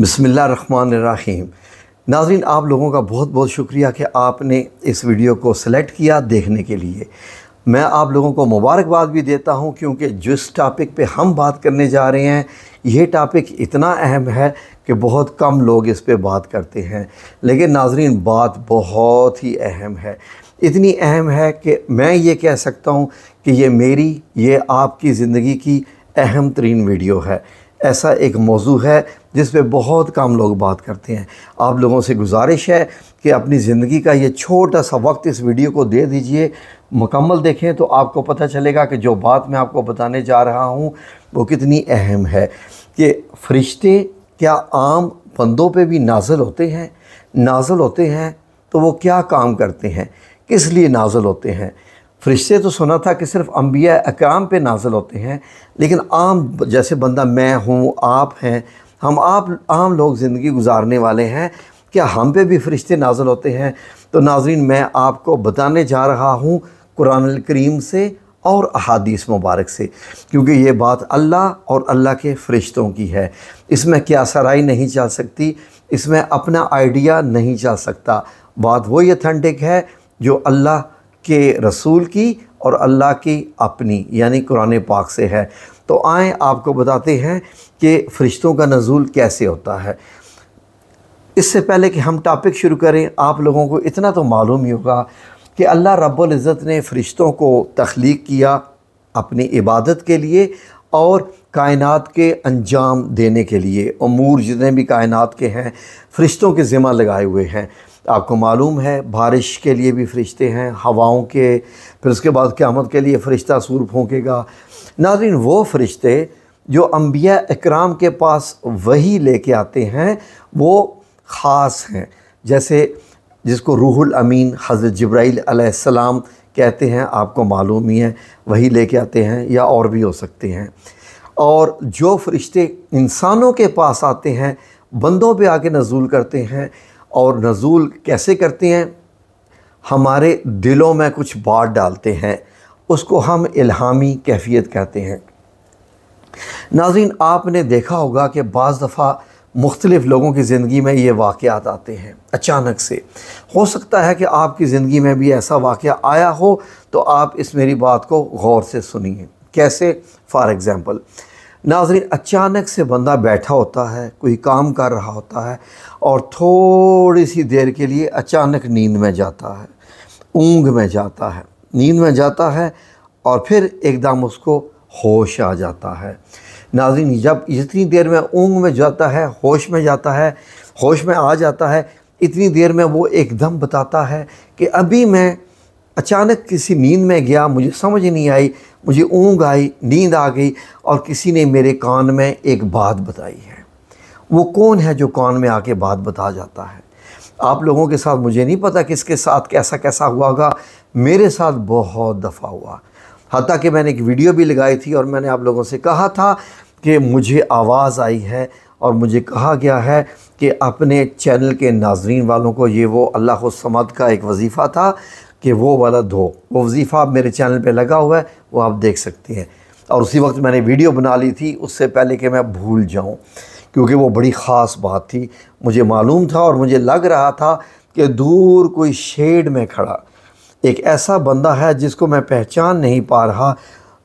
रहीम नाजरीन आप लोगों का बहुत बहुत शुक्रिया कि आपने इस वीडियो को सिलेक्ट किया देखने के लिए मैं आप लोगों को मुबारकबाद भी देता हूं क्योंकि जिस टॉपिक पे हम बात करने जा रहे हैं यह टॉपिक इतना अहम है कि बहुत कम लोग इस पे बात करते हैं लेकिन नाजरीन बात बहुत ही अहम है इतनी अहम है कि मैं ये कह सकता हूं कि ये मेरी ये आपकी ज़िंदगी की अहम तरीन वीडियो है ऐसा एक मौजू है जिस पे बहुत कम लोग बात करते हैं आप लोगों से गुजारिश है कि अपनी ज़िंदगी का ये छोटा सा वक्त इस वीडियो को दे दीजिए मुकम्मल देखें तो आपको पता चलेगा कि जो बात मैं आपको बताने जा रहा हूँ वो कितनी अहम है कि फरिश्ते क्या आम बंदों पे भी नाजल होते हैं नाजल होते हैं तो वो क्या काम करते हैं किस लिए नाजल होते हैं फरिश्ते तो सुना था कि सिर्फ अम्बिया अक्राम पे नाजल होते हैं लेकिन आम जैसे बंदा मैं हूँ आप हैं हम आप आम लोग ज़िंदगी गुजारने वाले हैं क्या हम पे भी फरिश्ते नाजल होते हैं तो नाजरीन मैं आपको बताने जा रहा हूँ कुरान करीम से और अहादीस मुबारक से क्योंकि ये बात अल्लाह और अल्लाह के फरिश्तों की है इसमें क्या सराई नहीं चल सकती इसमें अपना आइडिया नहीं चल सकता बात वही अथेंटिक है जो अल्लाह के रसूल की और अल्लाह की अपनी यानी कुरान पाक से है तो आए आपको बताते हैं कि फ़रिश्तों का नज़ूल कैसे होता है इससे पहले कि हम टॉपिक शुरू करें आप लोगों को इतना तो मालूम ही होगा कि अल्लाह रब्बुल इज़्ज़त ने फ़रिश्तों को तख्लीक किया अपनी इबादत के लिए और कायनात के अंजाम देने के लिए अमूर जितने भी कायनात के हैं फ़रिश्तों के ज़िम्मा लगाए हुए हैं आपको मालूम है बारिश के लिए भी फरिश्ते हैं हवाओं के फिर उसके बाद क़्यामत के लिए फ़रिश्ता सूर फूँकेगा नाजिन वो फ़रिश्ते जो अम्बिया इकराम के पास वही लेके आते हैं वो ख़ास हैं जैसे जिसको रूहुल अमीन हज़रत जब्राइल अलैहिस्सलाम कहते हैं आपको मालूम ही है वही लेके आते हैं या और भी हो सकते हैं और जो फरिश्ते इंसानों के पास आते हैं बंदों पे आके नजूल करते हैं और नज़ूल कैसे करते हैं हमारे दिलों में कुछ बात डालते हैं उसको हम इल्हामी कैफियत कहते हैं नाजीन आपने देखा होगा कि बज़ दफ़ा मुख्तलिफ़ लोगों की ज़िंदगी में ये वाक़ आते हैं अचानक से हो सकता है कि आपकी ज़िंदगी में भी ऐसा वाक़ आया हो तो आप इस मेरी बात को गौर से सुनिए कैसे फॉर एग्ज़ाम्पल नाजरीन अचानक से बंदा बैठा होता है कोई काम कर रहा होता है और थोड़ी सी देर के लिए अचानक नींद में जाता है ऊँग में जाता है नींद में जाता है और फिर एकदम उसको होश आ जाता है नाजरीन जब जितनी देर में ऊँग में जाता है होश में जाता है होश में आ जाता है इतनी देर में वो एकदम बताता है कि अभी मैं अचानक किसी नींद में गया मुझे समझ नहीं आई मुझे ऊँग आई नींद आ गई और किसी ने मेरे कान में एक बात बताई है वो कौन है जो कान में आके बात बता जाता है आप लोगों के साथ मुझे नहीं पता किसके साथ कैसा कैसा हुआ होगा मेरे साथ बहुत दफ़ा हुआ हती कि मैंने एक वीडियो भी लगाई थी और मैंने आप लोगों से कहा था कि मुझे आवाज़ आई है और मुझे कहा गया है कि अपने चैनल के नाजरीन वालों को ये वो अल्लाह समद का एक वजीफ़ा था कि वो वाला धो वो वजीफ़ा मेरे चैनल पे लगा हुआ है वो आप देख सकते हैं और उसी वक्त मैंने वीडियो बना ली थी उससे पहले कि मैं भूल जाऊँ क्योंकि वो बड़ी ख़ास बात थी मुझे मालूम था और मुझे लग रहा था कि दूर कोई शेड में खड़ा एक ऐसा बंदा है जिसको मैं पहचान नहीं पा रहा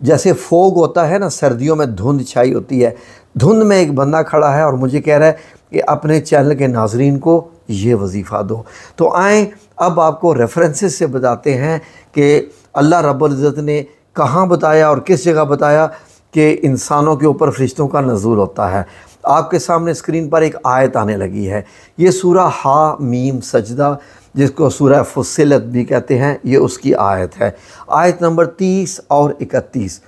जैसे फोग होता है ना सर्दियों में धुंध छाई होती है धुंध में एक बंदा खड़ा है और मुझे कह रहा है कि अपने चैनल के नाजरीन को ये वजीफ़ा दो तो आएँ अब आपको रेफरेंसेस से बताते हैं कि अल्लाह रब्ज़त ने कहाँ बताया और किस जगह बताया कि इंसानों के ऊपर फरिश्तों का नज़ूर होता है आपके सामने स्क्रीन पर एक आयत आने लगी है ये सूरा हा मीम सजदा जिसको सूरह फुसलत भी कहते हैं ये उसकी आयत है आयत नंबर तीस और इकतीस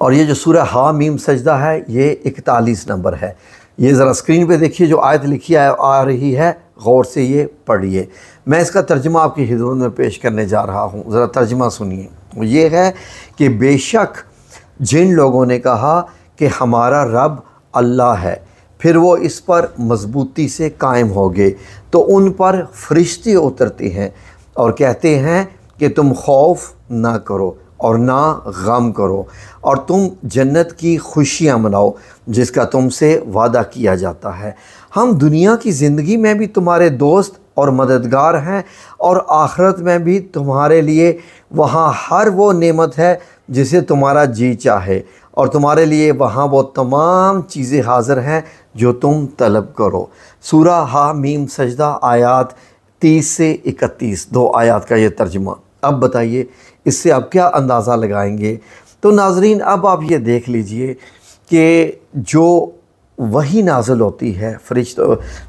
और ये जो सूरह हा मीम सजदा है ये इकतालीस नंबर है ये ज़रा स्क्रीन पे देखिए जो आयत लिखी आ रही है गौर से ये पढ़िए मैं इसका तर्जमा आपकी खिदमत में पेश करने जा रहा हूँ ज़रा तर्जमा सुनिए वो ये है कि बेशक जिन लोगों ने कहा कि हमारा रब अल्लाह है फिर वो इस पर मजबूती से कायम हो गए तो उन पर फरिश्ते उतरते हैं और कहते हैं कि तुम खौफ ना करो और ना गम करो और तुम जन्नत की खुशियाँ मनाओ जिसका तुमसे वादा किया जाता है हम दुनिया की ज़िंदगी में भी तुम्हारे दोस्त और मददगार हैं और आखरत में भी तुम्हारे लिए वहाँ हर वो नेमत है जिसे तुम्हारा जी चाहे और तुम्हारे लिए वहाँ वो तमाम चीज़ें हाज़िर हैं जो तुम तलब करो सूरा हा मीम सजदा आयात तीस से इकतीस दो आयात का ये तर्जमा अब बताइए इससे आप क्या अंदाज़ा लगाएंगे तो नाजरीन अब आप ये देख लीजिए कि जो वही नाजल होती है फरिश्त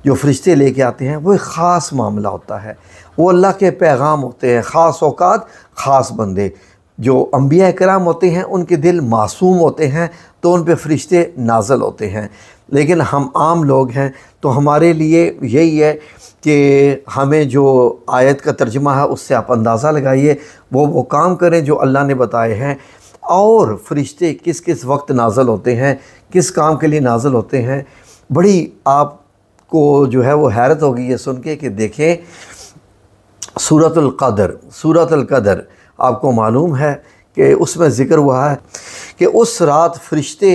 जो फरिश्ते लेके आते हैं वो एक ख़ास मामला होता है वो अल्लाह के पैगाम होते हैं ख़ास अवकात ख़ास बंदे जो अम्बिया कराम होते हैं उनके दिल मासूम होते हैं तो उन पर फरिश्ते नाजल होते हैं लेकिन हम आम लोग हैं तो हमारे लिए यही है कि हमें जो आयत का तर्जमा है उससे आप अंदाज़ा लगाइए वो वो काम करें जो अल्लाह ने बताए हैं और फरिश्ते किस किस वक्त नाजल होते हैं किस काम के लिए नाजल होते हैं बड़ी आपको जो है वो हैरत होगी ये सुन के कि देखें सूरतर कदर कदर आपको मालूम है कि उसमें ज़िक्र हुआ है कि उस रात फरिश्ते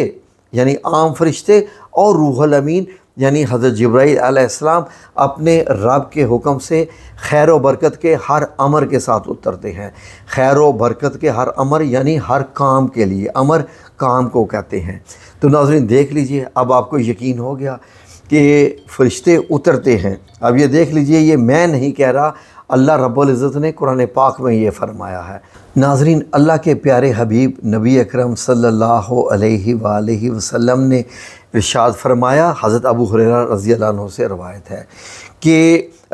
यानी आम फरिश्ते और रूहल अमीन यानी हज़रत जब्राईसम अपने रब के हुक्म से खैर बरकत के हर अमर के साथ उतरते हैं खैर बरकत के हर अमर यानी हर काम के लिए अमर काम को कहते हैं तो नाजरीन देख लीजिए अब आपको यकीन हो गया कि फ़रिश्ते उतरते हैं अब ये देख लीजिए ये मैं नहीं कह रहा अल्लाह रब्ज़त ने कुरान पाक में ये फ़रमाया है नाजरीन अल्लाह के प्यारे हबीब नबी अकरम सल्लल्लाहु अलैहि वसल्लम ने इरशाद फरमाया हज़रत अबू हुररा रज़ी से रवायत है कि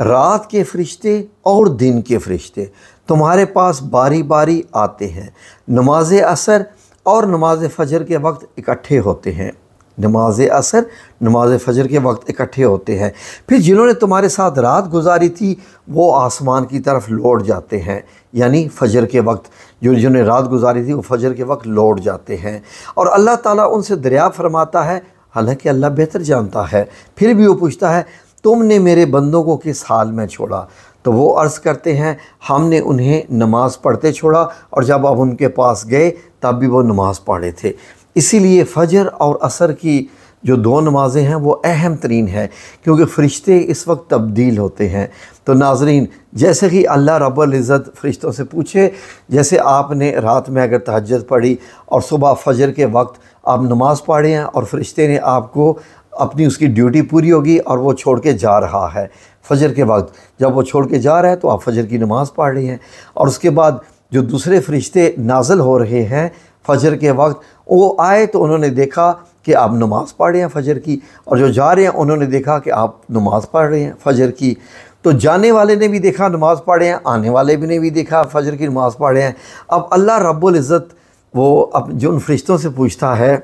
रात के फ़रिश्ते और दिन के फ़रिश्ते तुम्हारे पास बारी बारी आते हैं नमाज असर और नमाज फ़जर के वक्त इकट्ठे होते हैं नमाज असर नमाज फजर के वक्त इकट्ठे होते हैं फिर जिन्होंने तुम्हारे साथ रात गुजारी थी वो आसमान की तरफ लौट जाते हैं यानी फजर के वक्त जो जिन्होंने रात गुजारी थी वो फजर के वक्त लौट जाते हैं और अल्लाह ताला उनसे दरिया फरमाता है हालांकि अल्लाह बेहतर जानता है फिर भी वो पूछता है तुमने मेरे बंदों को किस हाल में छोड़ा तो वो अर्ज़ करते हैं हमने उन्हें नमाज़ पढ़ते छोड़ा और जब आप उनके पास गए तब भी वो नमाज़ पढ़े थे इसीलिए फजर और असर की जो दो नमाज़ें हैं वो अहम तरीन है क्योंकि फ़रिश्ते इस वक्त तब्दील होते हैं तो नाजरीन जैसे कि अल्लाह रबत फ़रिश्तों से पूछे जैसे आपने रात में अगर तहजत पढ़ी और सुबह फजर के वक्त आप नमाज़ पढ़े हैं और फ़रिश्ते ने आपको अपनी उसकी ड्यूटी पूरी होगी और वो छोड़ के जा रहा है फजर के वक्त जब वो छोड़ के जा रहा है तो आप फजर की नमाज़ पढ़ रहे हैं और उसके बाद जो दूसरे फरिश्ते नाजल हो रहे हैं फजर के वक्त वो आए तो उन्होंने देखा कि आप नमाज़ पढ़ रहे हैं फजर की और जो जा रहे हैं उन्होंने देखा कि आप नमाज़ पढ़ रहे हैं फजर की तो जाने वाले ने भी देखा नमाज़ पढ़े हैं आने वाले भी ने भी देखा फजर की नमाज़ पढ़े हैं अब अल्लाह रब्ज़त वो अब जो उन फरिश्तों से पूछता है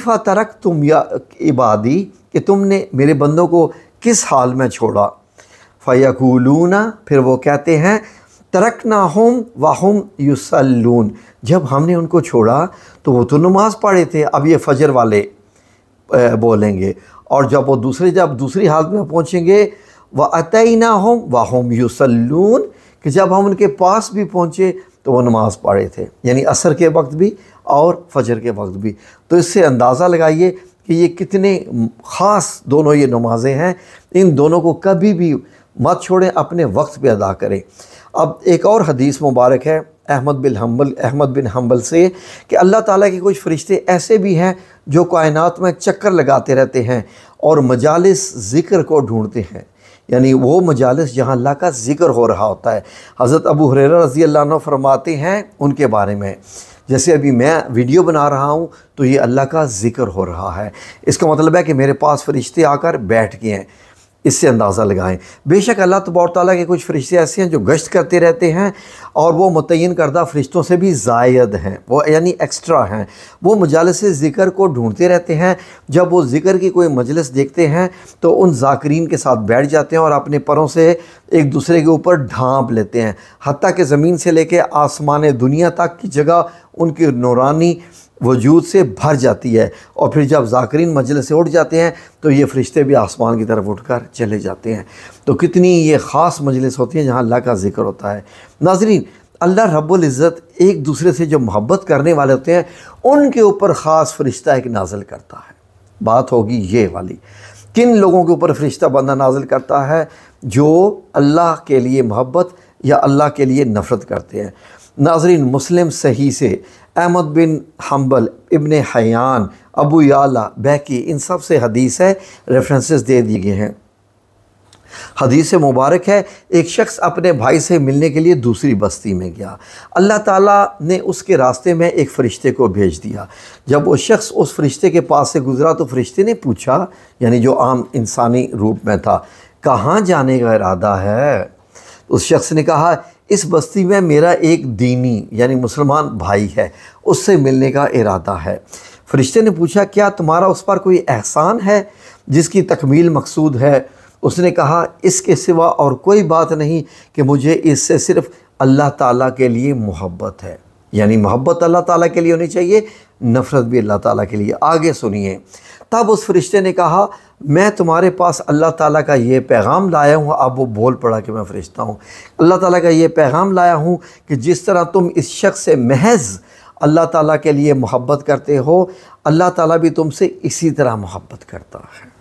फा तरक तुम या इबादी कि तुमने मेरे बंदों को किस हाल में छोड़ा फ़याकूलूना फिर वो कहते हैं तरक ना हम वाहम यूसलून जब हमने उनको छोड़ा तो वो तो नमाज़ पढ़े थे अब ये फजर वाले बोलेंगे और जब वो दूसरे जब दूसरी हालत में पहुँचेंगे व अतई ना हम वाहम यूसलून कि जब हम उनके पास भी पहुँचे तो वह नमाज़ पढ़े थे यानी असर के वक्त भी और फजर के वक्त भी तो इससे अंदाज़ा लगाइए कि ये कितने ख़ास दोनों ये नमाज़ें हैं इन दोनों को कभी भी मत छोड़ें अपने वक्त पे अदा करें अब एक और हदीस मुबारक है Ahmad bin Hanbal Ahmad bin Hanbal से कि अल्लाह ताला के कुछ फ़रिश्ते ऐसे भी हैं जो कायनात में चक्कर लगाते रहते हैं और मजालस ज़िक्र को ढूंढते हैं यानी वो मजालस जहाँ अल्लाह का ज़िक्र हो रहा होता है हज़रत अबू हुररा रज़ी अल्लाह फरमाते हैं उनके बारे में जैसे अभी मैं वीडियो बना रहा हूँ तो ये अल्लाह का ज़िक्र हो रहा है इसका मतलब है कि मेरे पास फ़रिश्ते आकर बैठ गए हैं इससे अंदाज़ा लगाएं बेशक अल्लाह तबार ताली के कुछ फरिश्ते ऐसे हैं जो गश्त करते रहते हैं और वो मुतिन करदा फरिश्तों से भी जायद हैं वो यानी एक्स्ट्रा हैं वो मजालस ज़िक्र को ढूंढते रहते हैं जब वो ज़िक्र की कोई मजलिस देखते हैं तो उन जाकरीन के साथ बैठ जाते हैं और अपने परों से एक दूसरे के ऊपर ढांप लेते हैं हती कि ज़मीन से कर आसमान दुनिया तक की जगह उनकी नौरानी वजूद से भर जाती है और फिर जब जाकरीन मजल से उठ जाते हैं तो ये फरिश्ते भी आसमान की तरफ उठकर चले जाते हैं तो कितनी ये ख़ास मजलिस होती है जहाँ अल्लाह का जिक्र होता है नाजरीन अल्लाह रब्ज़त एक दूसरे से जो मोहब्बत करने वाले होते हैं उनके ऊपर ख़ास फरिश्ता एक नाजल करता है बात होगी ये वाली किन लोगों के ऊपर फरिश्ता बंदा नाजिल करता है जो अल्लाह के लिए मोहब्बत या अल्लाह के लिए नफ़रत करते हैं नाजरीन मुस्लिम सही से Ahmad bin Hanbal Ibn Hayyan Abu Yala Bayhaqi इन सब से हदीस है रेफरेंसेस दे दिए गए हैं हदीस मुबारक है एक शख्स अपने भाई से मिलने के लिए दूसरी बस्ती में गया अल्लाह ताला ने उसके रास्ते में एक फ़रिश्ते को भेज दिया जब वो शख्स उस फरिश्ते के पास से गुज़रा तो फरिश्ते ने पूछा यानी जो आम इंसानी रूप में था कहाँ जाने का इरादा है उस शख्स ने कहा इस बस्ती में मेरा एक दीनी यानी मुसलमान भाई है उससे मिलने का इरादा है फरिश्ते ने पूछा क्या तुम्हारा उस पर कोई एहसान है जिसकी तकमील मकसूद है उसने कहा इसके सिवा और कोई बात नहीं कि मुझे इससे सिर्फ अल्लाह ताला के लिए मोहब्बत है यानी मोहब्बत अल्लाह ताला के लिए होनी चाहिए नफ़रत भी अल्लाह ताला के लिए आगे सुनिए तब उस फरिश्ते ने कहा मैं तुम्हारे पास अल्लाह ताला का ये पैगाम लाया हूँ आप वो बोल पड़ा कि मैं फ़रिश्ता हूँ अल्लाह ताला का ये पैगाम लाया हूँ कि जिस तरह तुम इस शख्स से महज अल्लाह ताला के लिए मोहब्बत करते हो अल्लाह ताला भी तुमसे इसी तरह मोहब्बत करता है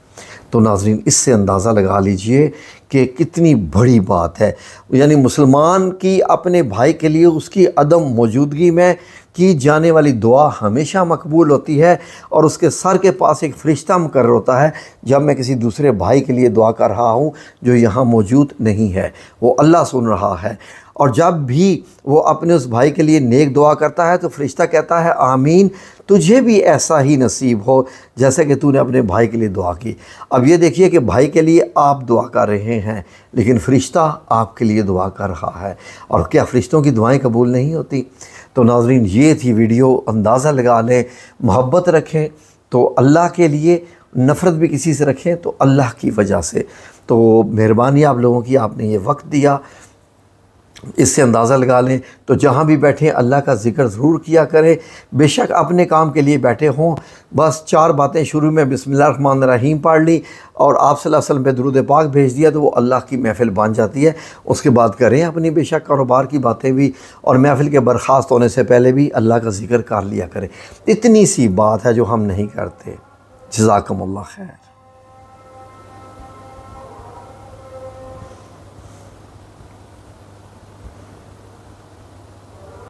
तो नाजरीन इससे अंदाज़ा लगा लीजिए कि कितनी बड़ी बात है यानी मुसलमान की अपने भाई के लिए उसकी अदम मौजूदगी में की जाने वाली दुआ हमेशा मकबूल होती है और उसके सर के पास एक फ़रिश्ता मुकर होता है जब मैं किसी दूसरे भाई के लिए दुआ कर रहा हूँ जो यहाँ मौजूद नहीं है वो अल्लाह सुन रहा है और जब भी वो अपने उस भाई के लिए नेक दुआ करता है तो फरिश्ता कहता है आमीन तुझे भी ऐसा ही नसीब हो जैसे कि तूने अपने भाई के लिए दुआ की अब ये देखिए कि भाई के लिए आप दुआ कर रहे हैं लेकिन फ़रिश्ता आपके लिए दुआ कर रहा है और क्या फ़रिश्तों की दुआएं कबूल नहीं होती तो नाजरीन ये थी वीडियो अंदाज़ा लगा लें मोहब्बत रखें तो अल्लाह के लिए नफ़रत भी किसी से रखें तो अल्लाह की वजह से तो मेहरबानी आप लोगों की आपने ये वक्त दिया इससे अंदाज़ा लगा लें तो जहाँ भी बैठें अल्लाह का जिक्र ज़रूर किया करें बेशक अपने काम के लिए बैठे हों बस चार बातें शुरू में बिसमान रहीम पढ़ ली और आप वसल्लम पे दरुद पाक भेज दिया तो वो अल्लाह की महफ़िल बन जाती है उसके बाद करें अपनी बेशक कारोबार की बातें भी और महफ़िल के बर्खास्त होने से पहले भी अल्लाह का जिक्र कर लिया करें इतनी सी बात है जो हम नहीं करते जजाकम खैर